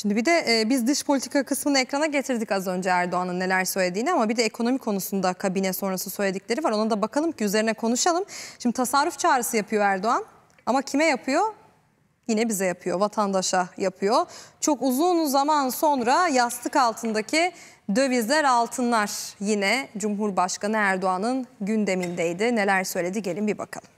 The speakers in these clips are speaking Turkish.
Şimdi bir de e, biz dış politika kısmını ekrana getirdik az önce Erdoğan'ın neler söylediğini ama bir de ekonomi konusunda kabine sonrası söyledikleri var. Ona da bakalım ki üzerine konuşalım. Şimdi tasarruf çağrısı yapıyor Erdoğan ama kime yapıyor? Yine bize yapıyor, vatandaşa yapıyor. Çok uzun zaman sonra yastık altındaki dövizler, altınlar yine Cumhurbaşkanı Erdoğan'ın gündemindeydi. Neler söyledi gelin bir bakalım.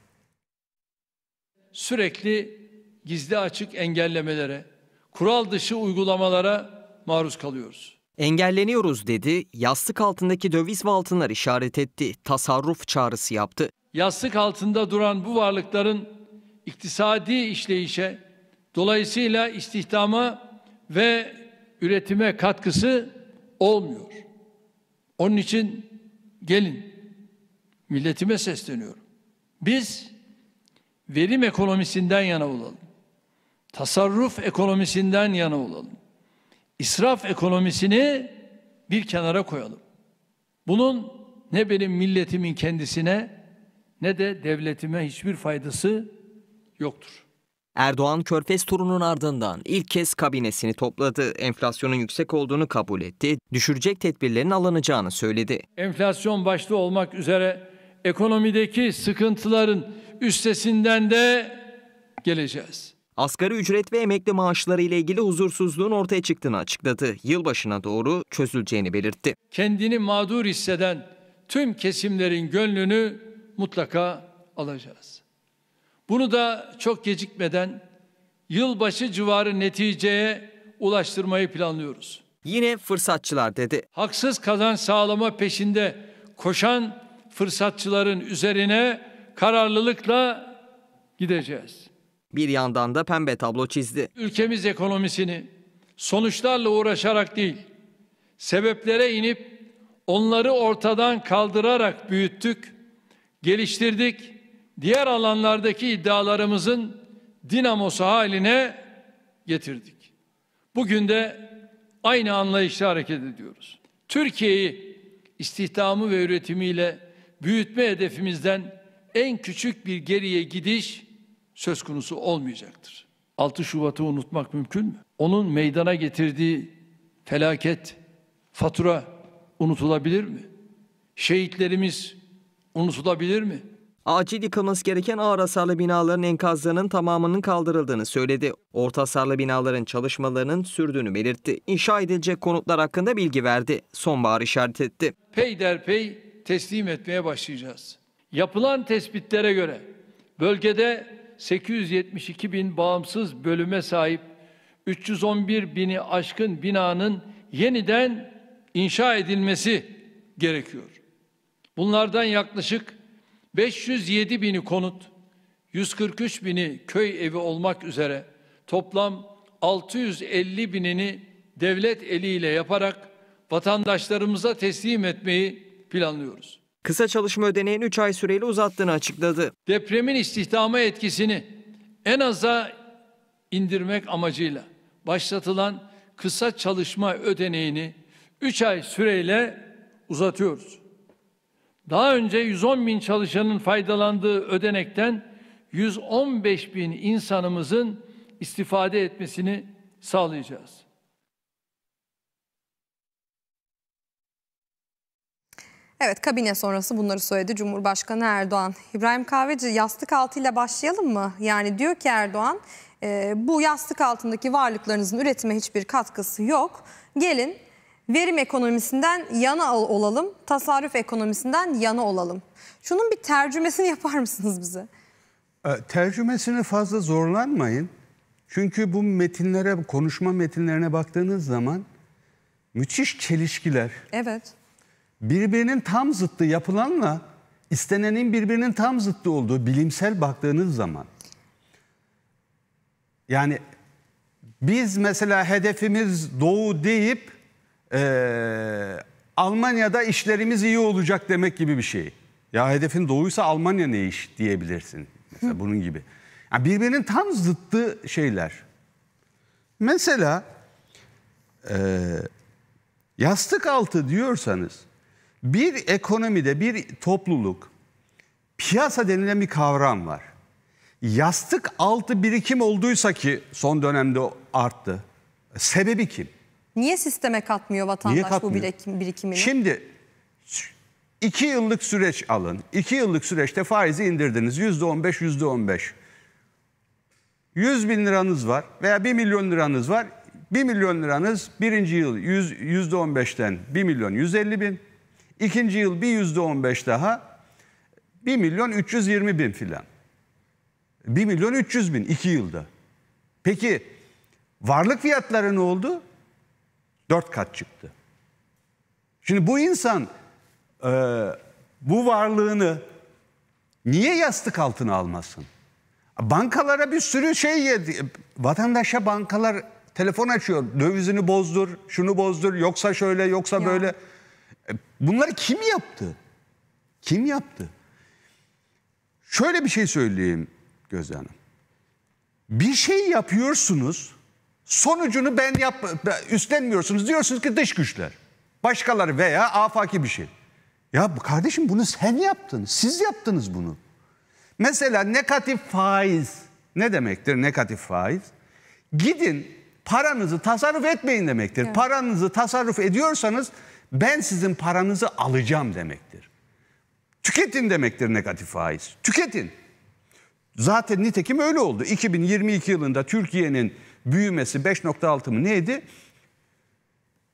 Sürekli gizli açık engellemelere, kural dışı uygulamalara maruz kalıyoruz. Engelleniyoruz dedi, yastık altındaki döviz ve altınlar işaret etti, tasarruf çağrısı yaptı. Yastık altında duran bu varlıkların iktisadi işleyişe, dolayısıyla istihdama ve üretime katkısı olmuyor. Onun için gelin, milletime sesleniyorum. Biz verim ekonomisinden yana olalım tasarruf ekonomisinden yana olalım. İsraf ekonomisini bir kenara koyalım. Bunun ne benim milletimin kendisine ne de devletime hiçbir faydası yoktur. Erdoğan Körfez turunun ardından ilk kez kabinesini topladı. Enflasyonun yüksek olduğunu kabul etti. Düşürecek tedbirlerin alınacağını söyledi. Enflasyon başta olmak üzere ekonomideki sıkıntıların üstesinden de geleceğiz. Asgari ücret ve emekli maaşları ile ilgili huzursuzluğun ortaya çıktığını açıkladı. Yılbaşına doğru çözüleceğini belirtti. Kendini mağdur hisseden tüm kesimlerin gönlünü mutlaka alacağız. Bunu da çok gecikmeden yılbaşı civarı neticeye ulaştırmayı planlıyoruz. Yine fırsatçılar dedi. Haksız kazanç sağlama peşinde koşan fırsatçıların üzerine kararlılıkla gideceğiz. Bir yandan da pembe tablo çizdi. Ülkemiz ekonomisini sonuçlarla uğraşarak değil, sebeplere inip onları ortadan kaldırarak büyüttük, geliştirdik. Diğer alanlardaki iddialarımızın dinamosu haline getirdik. Bugün de aynı anlayışla hareket ediyoruz. Türkiye'yi istihdamı ve üretimiyle büyütme hedefimizden en küçük bir geriye gidiş söz konusu olmayacaktır. 6 Şubat'ı unutmak mümkün mü? Onun meydana getirdiği felaket, fatura unutulabilir mi? Şehitlerimiz unutulabilir mi? Acil yıkılması gereken ağır hasarlı binaların enkazlarının tamamının kaldırıldığını söyledi. Orta hasarlı binaların çalışmalarının sürdüğünü belirtti. İnşa edilecek konutlar hakkında bilgi verdi. Sonbahar işaret etti. Peyderpey teslim etmeye başlayacağız. Yapılan tespitlere göre bölgede 872 bin bağımsız bölüme sahip 311 bini aşkın binanın yeniden inşa edilmesi gerekiyor. Bunlardan yaklaşık 507 bini konut, 143 bini köy evi olmak üzere toplam 650 binini devlet eliyle yaparak vatandaşlarımıza teslim etmeyi planlıyoruz kısa çalışma ödeneğin 3 ay süreyle uzattığını açıkladı. Depremin istihdama etkisini en aza indirmek amacıyla başlatılan kısa çalışma ödeneğini 3 ay süreyle uzatıyoruz. Daha önce 110 bin çalışanın faydalandığı ödenekten 115 bin insanımızın istifade etmesini sağlayacağız. Evet kabine sonrası bunları söyledi Cumhurbaşkanı Erdoğan. İbrahim Kahveci yastık altıyla başlayalım mı? Yani diyor ki Erdoğan e, bu yastık altındaki varlıklarınızın üretime hiçbir katkısı yok. Gelin verim ekonomisinden yana olalım, tasarruf ekonomisinden yana olalım. Şunun bir tercümesini yapar mısınız bize? E, tercümesini fazla zorlanmayın. Çünkü bu metinlere, konuşma metinlerine baktığınız zaman müthiş çelişkiler. Evet birbirinin tam zıttı yapılanla istenenin birbirinin tam zıttı olduğu bilimsel baktığınız zaman yani biz mesela hedefimiz doğu deyip e, Almanya'da işlerimiz iyi olacak demek gibi bir şey. Ya hedefin doğuysa Almanya ne iş diyebilirsin. Mesela Hı. bunun gibi. Yani birbirinin tam zıttı şeyler. Mesela e, yastık altı diyorsanız bir ekonomide, bir topluluk, piyasa denilen bir kavram var. Yastık altı birikim olduysa ki son dönemde arttı. Sebebi kim? Niye sisteme katmıyor vatandaş Niye katmıyor? bu birikim, birikimini? Şimdi iki yıllık süreç alın. İki yıllık süreçte faizi indirdiniz. Yüzde on beş, yüzde on beş. Yüz bin liranız var veya bir milyon liranız var. Bir milyon liranız birinci yıl yüzde on beşten bir milyon yüz elli bin. İkinci yıl bir yüzde on beş daha 1 milyon 320 bin filan. 1 milyon 300 bin iki yılda. Peki varlık fiyatları ne oldu? Dört kat çıktı. Şimdi bu insan e, bu varlığını niye yastık altına almasın? Bankalara bir sürü şey yedi. Vatandaşa bankalar telefon açıyor. Dövizini bozdur, şunu bozdur, yoksa şöyle, yoksa ya. böyle. Bunları kim yaptı? Kim yaptı? Şöyle bir şey söyleyeyim Gözde Hanım. Bir şey yapıyorsunuz, sonucunu ben yap üstlenmiyorsunuz. Diyorsunuz ki dış güçler, başkaları veya afaki bir şey. Ya kardeşim bunu sen yaptın, siz yaptınız bunu. Mesela negatif faiz ne demektir negatif faiz? Gidin paranızı tasarruf etmeyin demektir. Evet. Paranızı tasarruf ediyorsanız ben sizin paranızı alacağım demektir. Tüketin demektir negatif faiz. Tüketin. Zaten nitekim öyle oldu. 2022 yılında Türkiye'nin büyümesi 5.6 mı neydi?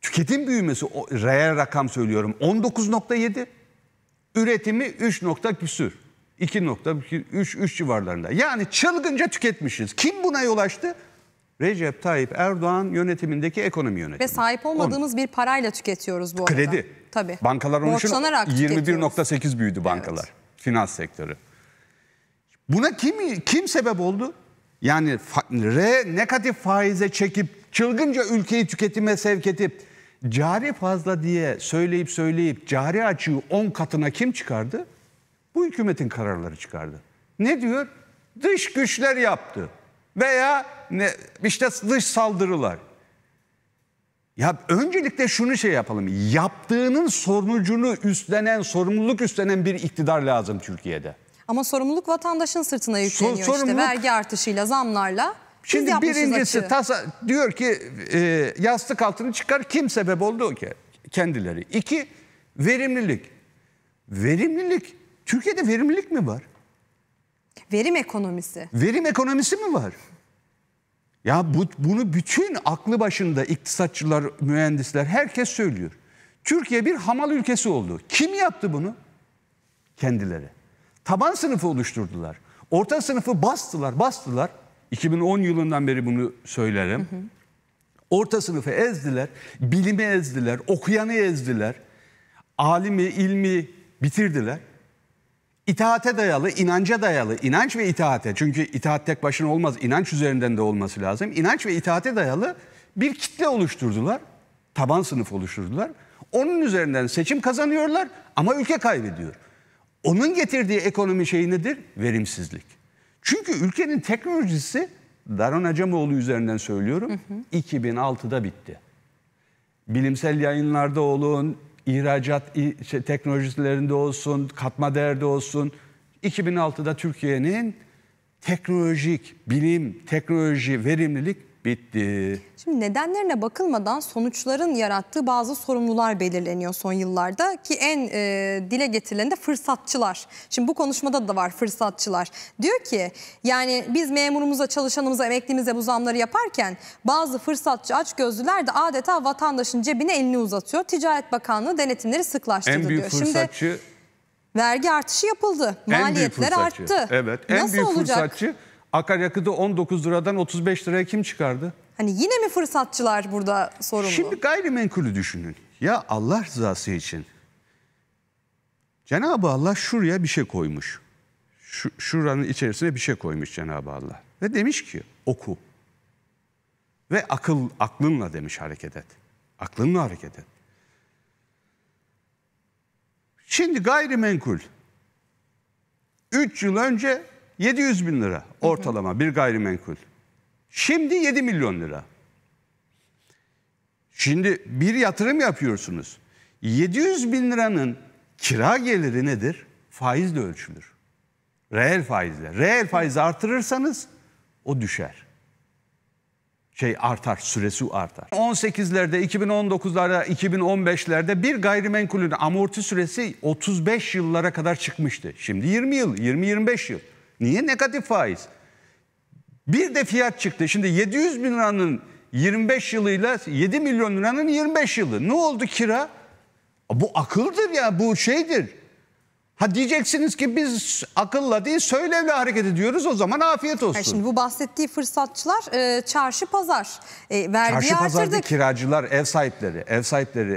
Tüketim büyümesi, reel rakam söylüyorum 19.7. Üretimi 3. küsür. 2.3 3 civarlarında. Yani çılgınca tüketmişiz. Kim buna yol açtı? Recep Tayyip Erdoğan yönetimindeki ekonomi yönetimi. Ve sahip olmadığımız On. bir parayla tüketiyoruz bu arada. Kredi. Tabii. Bankalar onun için 21.8 büyüdü bankalar. Evet. Finans sektörü. Buna kim kim sebep oldu? Yani R negatif faize çekip çılgınca ülkeyi tüketime sevk edip cari fazla diye söyleyip söyleyip cari açığı 10 katına kim çıkardı? Bu hükümetin kararları çıkardı. Ne diyor? Dış güçler yaptı veya ne işte dış saldırılar. Ya öncelikle şunu şey yapalım. Yaptığının sonucunu üstlenen, sorumluluk üstlenen bir iktidar lazım Türkiye'de. Ama sorumluluk vatandaşın sırtına yükleniyor Sor, sorumluluk, işte vergi artışıyla, zamlarla. Şimdi birincisi tasa, diyor ki e, yastık altını çıkar kim sebep oldu ki kendileri. İki verimlilik. Verimlilik. Türkiye'de verimlilik mi var? Verim ekonomisi. Verim ekonomisi mi var? Ya bu, bunu bütün aklı başında iktisatçılar, mühendisler herkes söylüyor. Türkiye bir hamal ülkesi oldu. Kim yaptı bunu? Kendileri. Taban sınıfı oluşturdular. Orta sınıfı bastılar, bastılar. 2010 yılından beri bunu söylerim. Orta sınıfı ezdiler, bilimi ezdiler, okuyanı ezdiler, alimi, ilmi bitirdiler. İtaate dayalı, inanca dayalı. inanç ve itaate. Çünkü itaat tek başına olmaz. inanç üzerinden de olması lazım. İnanç ve itaate dayalı bir kitle oluşturdular. Taban sınıf oluşturdular. Onun üzerinden seçim kazanıyorlar ama ülke kaybediyor. Onun getirdiği ekonomi şey nedir? Verimsizlik. Çünkü ülkenin teknolojisi Daron Acemoğlu üzerinden söylüyorum. Hı hı. 2006'da bitti. Bilimsel yayınlarda olun, ihracat şey, teknolojilerinde olsun, katma değerde olsun. 2006'da Türkiye'nin teknolojik, bilim, teknoloji, verimlilik Bitti. Şimdi nedenlerine bakılmadan sonuçların yarattığı bazı sorumlular belirleniyor son yıllarda ki en e, dile getirilen de fırsatçılar. Şimdi bu konuşmada da var fırsatçılar. Diyor ki yani biz memurumuza, çalışanımıza, emeklimize bu zamları yaparken bazı fırsatçı açgözlüler de adeta vatandaşın cebine elini uzatıyor. Ticaret Bakanlığı denetimleri sıklaştırdı En büyük diyor. fırsatçı Şimdi, Vergi artışı yapıldı. En Maliyetler arttı. Evet. En Nasıl büyük olacak? fırsatçı Akaryakıtı 19 liradan 35 liraya kim çıkardı? Hani yine mi fırsatçılar burada sorumlu? Şimdi gayrimenkulü düşünün. Ya Allah rızası için. Cenab-ı Allah şuraya bir şey koymuş. Şu, şuranın içerisine bir şey koymuş Cenab-ı Allah. Ve demiş ki oku. Ve akıl aklınla demiş hareket et. Aklınla hareket et. Şimdi gayrimenkul. üç yıl önce 700 bin lira ortalama bir gayrimenkul. Şimdi 7 milyon lira. Şimdi bir yatırım yapıyorsunuz. 700 bin liranın kira geliri nedir? Faizle ölçülür. Reel faizle. Reel faizi artırırsanız o düşer. Şey artar, süresi artar. 18'lerde, 2019'larda, 2015'lerde bir gayrimenkulün amorti süresi 35 yıllara kadar çıkmıştı. Şimdi 20 yıl, 20-25 yıl. Niye negatif faiz? Bir de fiyat çıktı. Şimdi 700 bin liranın 25 yılıyla 7 milyon liranın 25 yılı. Ne oldu kira? Bu akıldır ya bu şeydir. Ha diyeceksiniz ki biz akılla değil söylevle hareket ediyoruz o zaman afiyet olsun. şimdi bu bahsettiği fırsatçılar e, çarşı pazar e, vergi çarşı artırdık. Çarşı kiracılar ev sahipleri ev sahipleri